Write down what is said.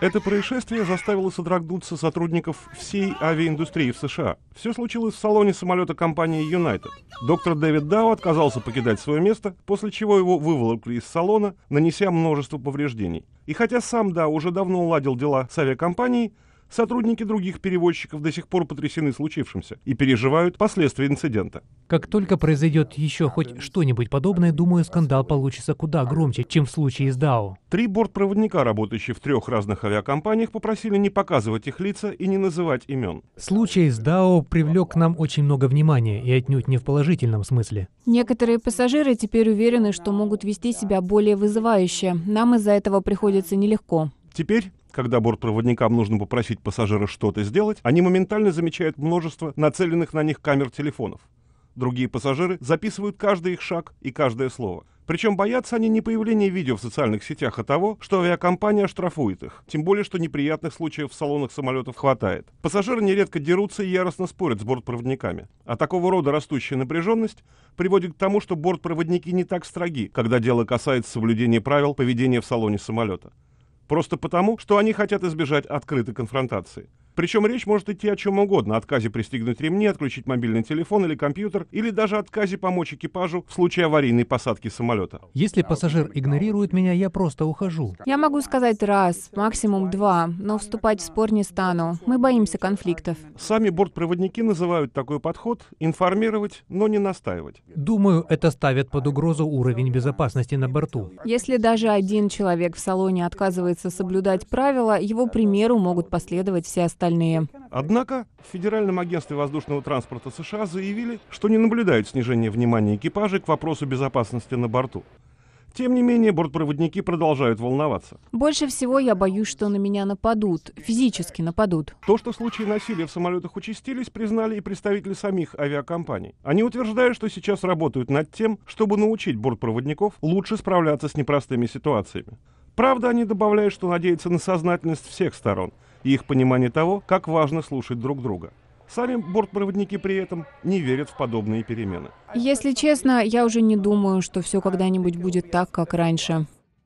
Это происшествие заставило содрогнуться сотрудников всей авиаиндустрии в США. Все случилось в салоне самолета компании United. Доктор Дэвид Дау отказался покидать свое место, после чего его выволокли из салона, нанеся множество повреждений. И хотя сам Дау уже давно уладил дела с авиакомпанией, Сотрудники других перевозчиков до сих пор потрясены случившимся и переживают последствия инцидента. Как только произойдет еще хоть что-нибудь подобное, думаю, скандал получится куда громче, чем в случае с ДАО. Три бортпроводника, работающие в трех разных авиакомпаниях, попросили не показывать их лица и не называть имен. Случай с ДАО привлек к нам очень много внимания и отнюдь не в положительном смысле. Некоторые пассажиры теперь уверены, что могут вести себя более вызывающе. Нам из-за этого приходится нелегко. Теперь когда бортпроводникам нужно попросить пассажира что-то сделать, они моментально замечают множество нацеленных на них камер телефонов. Другие пассажиры записывают каждый их шаг и каждое слово. Причем боятся они не появления видео в социальных сетях, а того, что авиакомпания штрафует их. Тем более, что неприятных случаев в салонах самолетов хватает. Пассажиры нередко дерутся и яростно спорят с бортпроводниками. А такого рода растущая напряженность приводит к тому, что бортпроводники не так строги, когда дело касается соблюдения правил поведения в салоне самолета. Просто потому, что они хотят избежать открытой конфронтации. Причем речь может идти о чем угодно, отказе пристегнуть ремни, отключить мобильный телефон или компьютер, или даже отказе помочь экипажу в случае аварийной посадки самолета. Если пассажир игнорирует меня, я просто ухожу. Я могу сказать раз, максимум два, но вступать в спор не стану. Мы боимся конфликтов. Сами бортпроводники называют такой подход информировать, но не настаивать. Думаю, это ставит под угрозу уровень безопасности на борту. Если даже один человек в салоне отказывается соблюдать правила, его примеру могут последовать все остальные остальные. Однако в Федеральном агентстве воздушного транспорта США заявили, что не наблюдают снижение внимания экипажей к вопросу безопасности на борту. Тем не менее, бортпроводники продолжают волноваться. Больше всего я боюсь, что на меня нападут, физически нападут. То, что случаи насилия в самолетах участились, признали и представители самих авиакомпаний. Они утверждают, что сейчас работают над тем, чтобы научить бортпроводников лучше справляться с непростыми ситуациями. Правда, они добавляют, что надеются на сознательность всех сторон – и их понимание того, как важно слушать друг друга. Сами бортпроводники при этом не верят в подобные перемены. Если честно, я уже не думаю, что все когда-нибудь будет так, как раньше.